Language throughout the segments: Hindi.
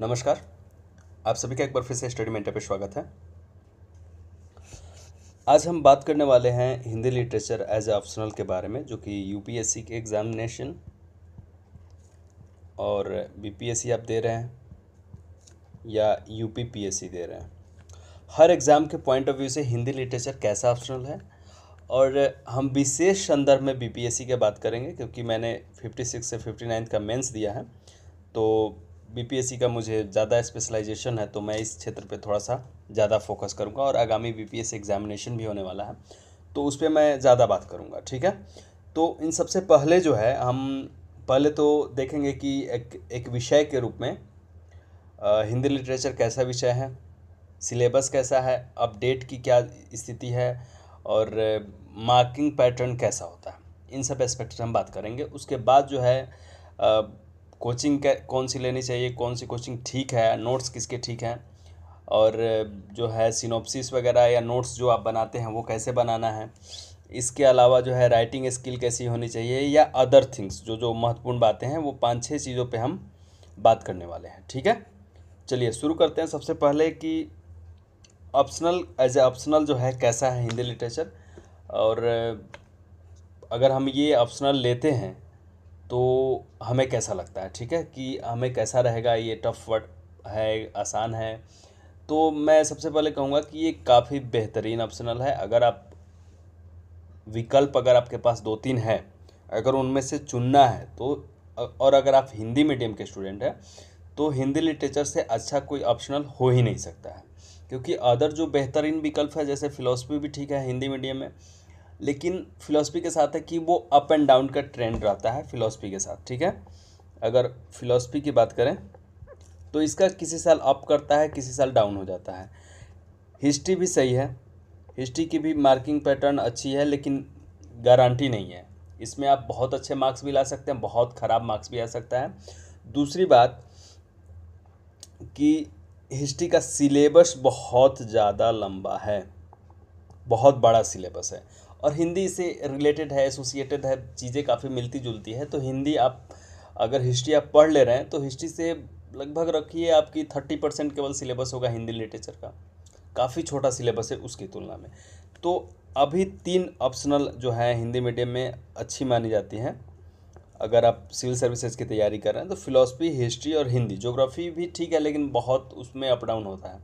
नमस्कार आप सभी का एक बार फिर से स्टडी मेंटर पर स्वागत है आज हम बात करने वाले हैं Hindi literature as a optional के बारे में जो कि यूपीएससी के एग्ज़ामिनेशन और बीपीएससी आप दे रहे हैं या यूपीपीएससी दे रहे हैं हर एग्ज़ाम के पॉइंट ऑफ व्यू से हिंदी लिटरेचर कैसा ऑप्शनल है और हम विशेष संदर्भ में बीपीएससी के बात करेंगे क्योंकि मैंने फिफ्टी सिक्स से फिफ्टी नाइन्थ का मेंस दिया है तो बीपीएससी का मुझे ज़्यादा स्पेशलाइजेशन है तो मैं इस क्षेत्र पे थोड़ा सा ज़्यादा फोकस करूँगा और आगामी बीपीएससी एग्जामिनेशन भी होने वाला है तो उस पर मैं ज़्यादा बात करूँगा ठीक है तो इन सबसे पहले जो है हम पहले तो देखेंगे कि एक एक विषय के रूप में आ, हिंदी लिटरेचर कैसा विषय है सिलेबस कैसा है अपडेट की क्या स्थिति है और मार्किंग पैटर्न कैसा होता है इन सब एस्पेक्ट हम बात करेंगे उसके बाद जो है कोचिंग कौन सी लेनी चाहिए कौन सी कोचिंग ठीक है नोट्स किसके ठीक हैं और जो है सिनोप्सिस वगैरह या नोट्स जो आप बनाते हैं वो कैसे बनाना है इसके अलावा जो है राइटिंग स्किल कैसी होनी चाहिए या अदर थिंग्स जो जो महत्वपूर्ण बातें हैं वो पाँच छः चीज़ों पर हम बात करने वाले हैं ठीक है चलिए शुरू करते हैं सबसे पहले कि ऑप्शनल एज ए ऑप्शनल जो है कैसा है हिंदी लिटरेचर और अगर हम ये ऑप्शनल लेते हैं तो हमें कैसा लगता है ठीक है कि हमें कैसा रहेगा ये टफ वर्ड है आसान है तो मैं सबसे पहले कहूँगा कि ये काफ़ी बेहतरीन ऑप्शनल है अगर आप विकल्प अगर आपके पास दो तीन हैं अगर उनमें से चुनना है तो और अगर आप हिंदी मीडियम के स्टूडेंट हैं तो हिंदी लिटरेचर से अच्छा कोई ऑप्शनल हो ही नहीं सकता है क्योंकि अदर जो बेहतरीन विकल्प है जैसे फ़िलोसफी भी ठीक है हिंदी मीडियम में लेकिन फिलोसफी के साथ है कि वो अप एंड डाउन का ट्रेंड रहता है फिलोसफी के साथ ठीक है अगर फिलोसफी की बात करें तो इसका किसी साल अप करता है किसी साल डाउन हो जाता है हिस्ट्री भी सही है हिस्ट्री की भी मार्किंग पैटर्न अच्छी है लेकिन गारंटी नहीं है इसमें आप बहुत अच्छे मार्क्स भी ला सकते हैं बहुत ख़राब मार्क्स भी आ सकता है दूसरी बात कि हिस्ट्री का सिलेबस बहुत ज़्यादा लंबा है बहुत बड़ा सिलेबस है और हिंदी से रिलेटेड है एसोसिएटेड है चीज़ें काफ़ी मिलती जुलती है तो हिंदी आप अगर हिस्ट्री आप पढ़ ले रहे हैं तो हिस्ट्री से लगभग रखिए आपकी थर्टी परसेंट केवल सिलेबस होगा हिंदी लिटरेचर का काफ़ी छोटा सिलेबस है उसकी तुलना में तो अभी तीन ऑप्शनल जो हैं हिंदी मीडियम में अच्छी मानी जाती हैं अगर आप सिविल सर्विसेज की तैयारी कर रहे हैं तो फिलोसफी हिस्ट्री और हिंदी जोग्राफी भी ठीक है लेकिन बहुत उसमें अप डाउन होता है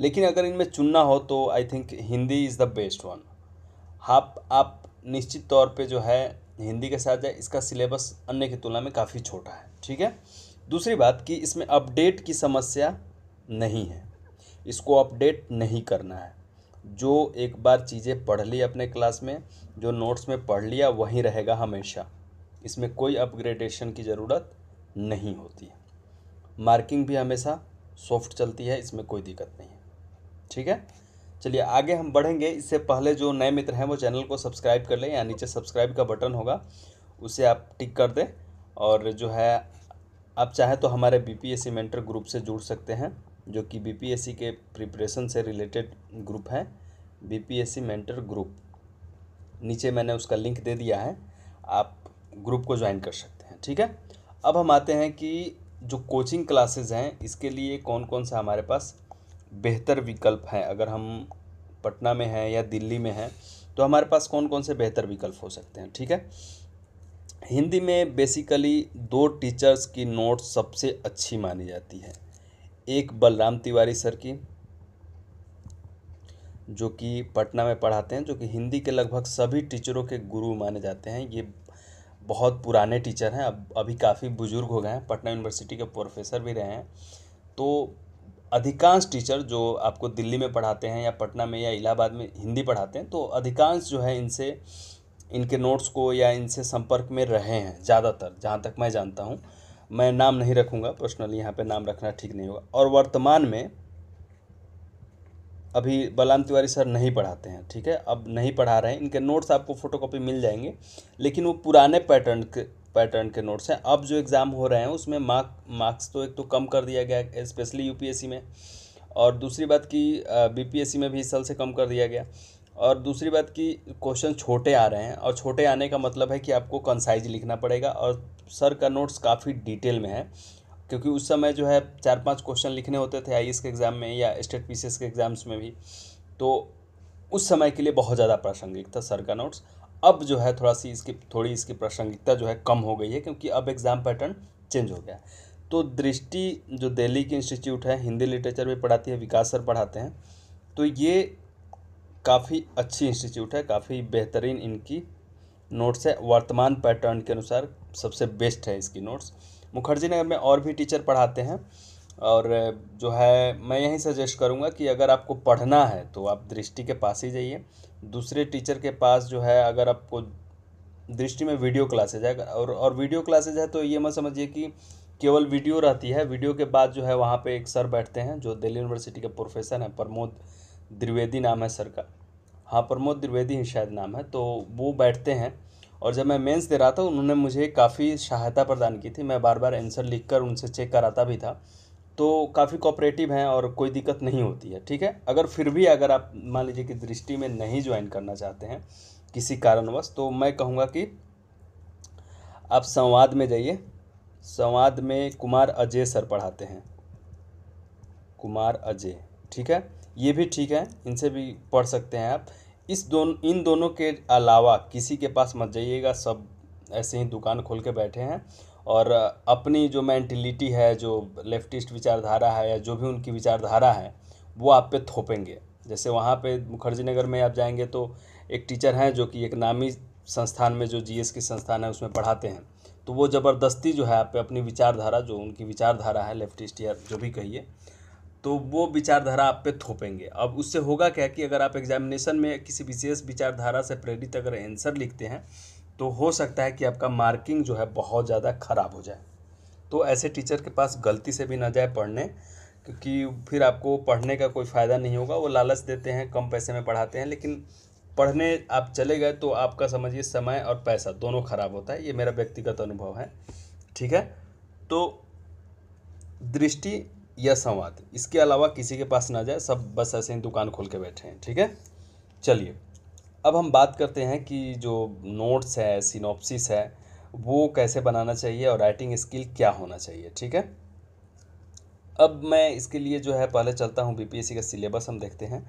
लेकिन अगर इनमें चुनना हो तो I think Hindi is the best one आप आप निश्चित तौर पे जो है हिंदी के साथ जाए इसका सिलेबस अन्य की तुलना में काफ़ी छोटा है ठीक है दूसरी बात कि इसमें अपडेट की समस्या नहीं है इसको अपडेट नहीं करना है जो एक बार चीज़ें पढ़ ली अपने क्लास में जो नोट्स में पढ़ लिया वहीं रहेगा हमेशा इसमें कोई अपग्रेडेशन की ज़रूरत नहीं होती मार्किंग भी हमेशा सॉफ्ट चलती है इसमें कोई दिक्कत नहीं है ठीक है चलिए आगे हम बढ़ेंगे इससे पहले जो नए मित्र हैं वो चैनल को सब्सक्राइब कर लें या नीचे सब्सक्राइब का बटन होगा उसे आप टिक कर दें और जो है आप चाहें तो हमारे बीपीएससी मेंटर ग्रुप से जुड़ सकते हैं जो कि बीपीएससी के प्रिपरेशन से रिलेटेड ग्रुप है बीपीएससी मेंटर ग्रुप नीचे मैंने उसका लिंक दे दिया है आप ग्रुप को ज्वाइन कर सकते हैं ठीक है अब हम आते हैं कि जो कोचिंग क्लासेज हैं इसके लिए कौन कौन सा हमारे पास बेहतर विकल्प हैं अगर हम पटना में हैं या दिल्ली में हैं तो हमारे पास कौन कौन से बेहतर विकल्प हो सकते हैं ठीक है हिंदी में बेसिकली दो टीचर्स की नोट सबसे अच्छी मानी जाती है एक बलराम तिवारी सर की जो कि पटना में पढ़ाते हैं जो कि हिंदी के लगभग सभी टीचरों के गुरु माने जाते हैं ये बहुत पुराने टीचर हैं अब अभी काफ़ी बुज़ुर्ग हो गए हैं पटना यूनिवर्सिटी के प्रोफेसर भी रहे हैं तो अधिकांश टीचर जो आपको दिल्ली में पढ़ाते हैं या पटना में या इलाहाबाद में हिंदी पढ़ाते हैं तो अधिकांश जो है इनसे इनके नोट्स को या इनसे संपर्क में रहे हैं ज़्यादातर जहाँ तक मैं जानता हूँ मैं नाम नहीं रखूँगा पर्सनली यहाँ पे नाम रखना ठीक नहीं होगा और वर्तमान में अभी बलाम तिवारी सर नहीं पढ़ाते हैं ठीक है अब नहीं पढ़ा रहे हैं इनके नोट्स आपको फ़ोटोकॉपी मिल जाएंगे लेकिन वो पुराने पैटर्न पैटर्न के नोट्स हैं अब जो एग्ज़ाम हो रहे हैं उसमें मार्क मार्क्स तो एक तो कम कर दिया गया है स्पेशली यूपीएससी में और दूसरी बात कि बीपीएससी में भी इस साल से कम कर दिया गया और दूसरी बात कि क्वेश्चन छोटे आ रहे हैं और छोटे आने का मतलब है कि आपको कंसाइज लिखना पड़ेगा और सर का नोट्स काफ़ी डिटेल में है क्योंकि उस समय जो है चार पांच क्वेश्चन लिखने होते थे आई e के एग्ज़ाम में या स्टेट पी के एग्ज़ाम्स में भी तो उस समय के लिए बहुत ज़्यादा प्रासंगिक था सर का नोट्स अब जो है थोड़ा सी इसकी थोड़ी इसकी प्रासंगिकता जो है कम हो गई है क्योंकि अब एग्ज़ाम पैटर्न चेंज हो गया तो दृष्टि जो दिल्ली की इंस्टीट्यूट है हिंदी लिटरेचर भी पढ़ाती है विकास सर पढ़ाते हैं तो ये काफ़ी अच्छी इंस्टीट्यूट है काफ़ी बेहतरीन इनकी नोट्स है वर्तमान पैटर्न के अनुसार सबसे बेस्ट है इसकी नोट्स मुखर्जी नगर में और भी टीचर पढ़ाते हैं और जो है मैं यही सजेस्ट करूँगा कि अगर आपको पढ़ना है तो आप दृष्टि के पास ही जाइए दूसरे टीचर के पास जो है अगर आपको दृष्टि में वीडियो क्लासेज है और और वीडियो क्लासेज है तो ये मत समझिए कि केवल वीडियो रहती है वीडियो के बाद जो है वहाँ पे एक सर बैठते हैं जो दिल्ली यूनिवर्सिटी के प्रोफेसर हैं प्रमोद द्विवेदी नाम है सर का हाँ प्रमोद द्विवेदी ही शायद नाम है तो वो बैठते हैं और जब मैं मेंस दे रहा था उन्होंने मुझे काफ़ी सहायता प्रदान की थी मैं बार बार आंसर लिख कर उनसे चेक कराता भी था तो काफ़ी कोऑपरेटिव हैं और कोई दिक्कत नहीं होती है ठीक है अगर फिर भी अगर आप मान लीजिए कि दृष्टि में नहीं ज्वाइन करना चाहते हैं किसी कारणवश तो मैं कहूँगा कि आप संवाद में जाइए संवाद में कुमार अजय सर पढ़ाते हैं कुमार अजय ठीक है ये भी ठीक है इनसे भी पढ़ सकते हैं आप इस दोनों इन दोनों के अलावा किसी के पास मत जाइएगा सब ऐसे ही दुकान खोल के बैठे हैं और अपनी जो मैंटिलिटी है जो लेफ्टिस्ट विचारधारा है या जो भी उनकी विचारधारा है वो आप पे थोपेंगे जैसे वहाँ पे मुखर्जी नगर में आप जाएंगे तो एक टीचर हैं जो कि एक नामी संस्थान में जो जीएस की संस्थान है उसमें पढ़ाते हैं तो वो ज़बरदस्ती जो है आप पे अपनी विचारधारा जो उनकी विचारधारा है लेफ्टिस्ट या जो भी कहिए तो वो विचारधारा आप पे थोपेंगे अब उससे होगा क्या कि अगर आप एग्जामिनेशन में किसी विशेष विचारधारा से प्रेरित अगर आंसर लिखते हैं तो हो सकता है कि आपका मार्किंग जो है बहुत ज़्यादा ख़राब हो जाए तो ऐसे टीचर के पास गलती से भी ना जाए पढ़ने क्योंकि फिर आपको पढ़ने का कोई फ़ायदा नहीं होगा वो लालच देते हैं कम पैसे में पढ़ाते हैं लेकिन पढ़ने आप चले गए तो आपका समझिए समय और पैसा दोनों ख़राब होता है ये मेरा व्यक्तिगत अनुभव है ठीक है तो दृष्टि या संवाद इसके अलावा किसी के पास ना जाए सब बस ऐसे ही दुकान खोल के बैठे हैं ठीक है चलिए अब हम बात करते हैं कि जो नोट्स है सिनॉप्सिस है वो कैसे बनाना चाहिए और राइटिंग स्किल क्या होना चाहिए ठीक है अब मैं इसके लिए जो है पहले चलता हूँ बीपीएससी का सिलेबस हम देखते हैं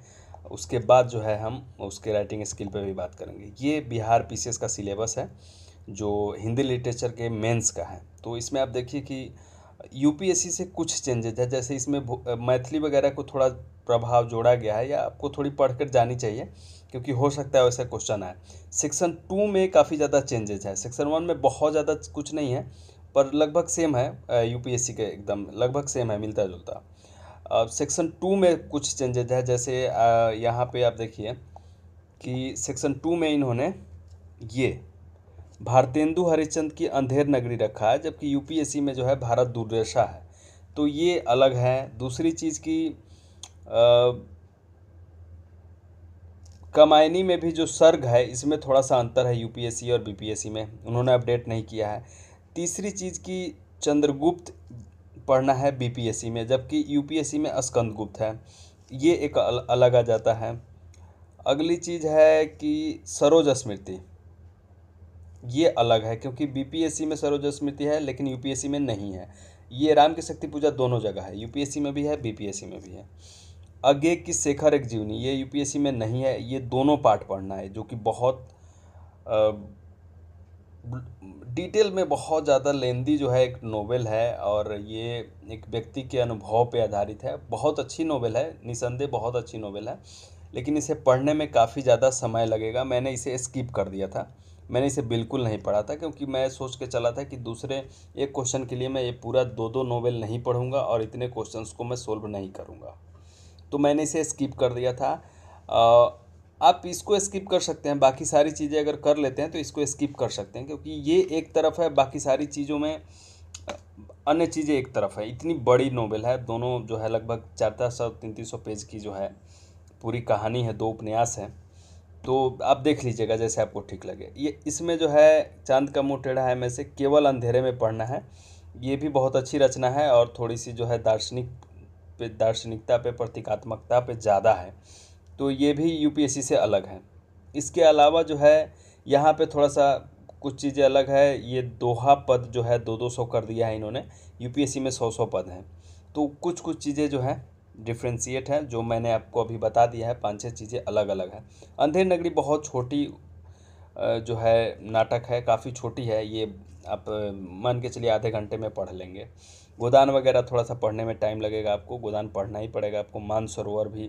उसके बाद जो है हम उसके राइटिंग स्किल पे भी बात करेंगे ये बिहार पीसीएस का सिलेबस है जो हिंदी लिटरेचर के मेंस का है तो इसमें आप देखिए कि यूपीएससी से कुछ चेंजेज है जैसे इसमें मैथिली वगैरह को थोड़ा प्रभाव जोड़ा गया है या आपको थोड़ी पढ़कर जानी चाहिए क्योंकि हो सकता है वैसे क्वेश्चन आए सेक्शन टू में काफ़ी ज़्यादा चेंजेस है सेक्शन वन में बहुत ज़्यादा कुछ नहीं है पर लगभग सेम है यूपीएससी के एकदम लगभग सेम है मिलता जुलता अब सेक्शन टू में कुछ चेंजेज है जैसे यहाँ पे आप देखिए कि सेक्शन टू में इन्होंने ये भारतेंदु हरिचंद की अंधेर नगरी रखा है जबकि यूपीएससी में जो है भारत दुर्दशा है तो ये अलग है दूसरी चीज़ की आ, कमायनी में भी जो सर्ग है इसमें थोड़ा सा अंतर है यूपीएससी और बीपीएससी में उन्होंने अपडेट नहीं किया है तीसरी चीज़ की चंद्रगुप्त पढ़ना है बीपीएससी में जबकि यूपीएससी में स्कंदगुप्त है ये एक अल, अलग आ जाता है अगली चीज़ है कि सरोज स्मृति ये अलग है क्योंकि बीपीएससी में सरोज स्मृति है लेकिन यूपीएससी में नहीं है ये राम की शक्ति पूजा दोनों जगह है यूपीएससी में भी है बीपीएससी में भी है अज्ञे की शेखर एक जीवनी ये यूपीएससी में नहीं है ये दोनों पार्ट पढ़ना है जो कि बहुत आ, डिटेल में बहुत ज़्यादा लेंदी जो है एक नोवेल है और ये एक व्यक्ति के अनुभव पे आधारित है बहुत अच्छी नोवेल है निसंदेह बहुत अच्छी नोवेल है लेकिन इसे पढ़ने में काफ़ी ज़्यादा समय लगेगा मैंने इसे स्किप कर दिया था मैंने इसे बिल्कुल नहीं पढ़ा था क्योंकि मैं सोच के चला था कि दूसरे एक क्वेश्चन के लिए मैं ये पूरा दो दो नोवेल नहीं पढ़ूँगा और इतने क्वेश्चंस को मैं सोल्व नहीं करूँगा तो मैंने इसे स्किप कर दिया था आप इसको स्किप कर सकते हैं बाकी सारी चीज़ें अगर कर लेते हैं तो इसको स्किप कर सकते हैं क्योंकि ये एक तरफ है बाकी सारी चीज़ों में अन्य चीज़ें एक तरफ है इतनी बड़ी नोवेल है दोनों जो है लगभग चार सौ तीन तीन सौ पेज की जो है पूरी कहानी है दो उपन्यास है तो आप देख लीजिएगा जैसे आपको ठीक लगे ये इसमें जो है चांद का मुँह टेढ़ा है में से केवल अंधेरे में पढ़ना है ये भी बहुत अच्छी रचना है और थोड़ी सी जो है दार्शनिक पे दार्शनिकता पे प्रतीकात्मकता पे ज़्यादा है तो ये भी यूपीएससी से अलग है इसके अलावा जो है यहाँ पे थोड़ा सा कुछ चीज़ें अलग है ये दोहा पद जो है दो दो सौ कर दिया है इन्होंने यूपीएससी में सौ सौ पद हैं तो कुछ कुछ चीज़ें जो हैं डिफ्रेंशिएट हैं जो मैंने आपको अभी बता दिया है पाँच छः चीज़ें अलग अलग हैं अंधेर नगरी बहुत छोटी जो है नाटक है काफ़ी छोटी है ये आप मान के चलिए आधे घंटे में पढ़ लेंगे गोदान वगैरह थोड़ा सा पढ़ने में टाइम लगेगा आपको गोदान पढ़ना ही पड़ेगा आपको मानसरोवर भी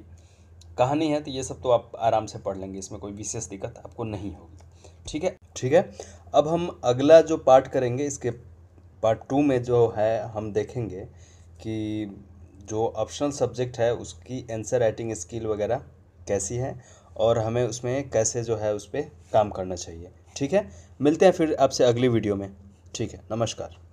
कहानी है तो ये सब तो आप आराम से पढ़ लेंगे इसमें कोई विशेष दिक्कत आपको नहीं होगी ठीक है ठीक है अब हम अगला जो पार्ट करेंगे इसके पार्ट टू में जो है हम देखेंगे कि जो ऑप्शनल सब्जेक्ट है उसकी आंसर राइटिंग स्किल वगैरह कैसी है और हमें उसमें कैसे जो है उस पर काम करना चाहिए ठीक है मिलते हैं फिर आपसे अगली वीडियो में ठीक है नमस्कार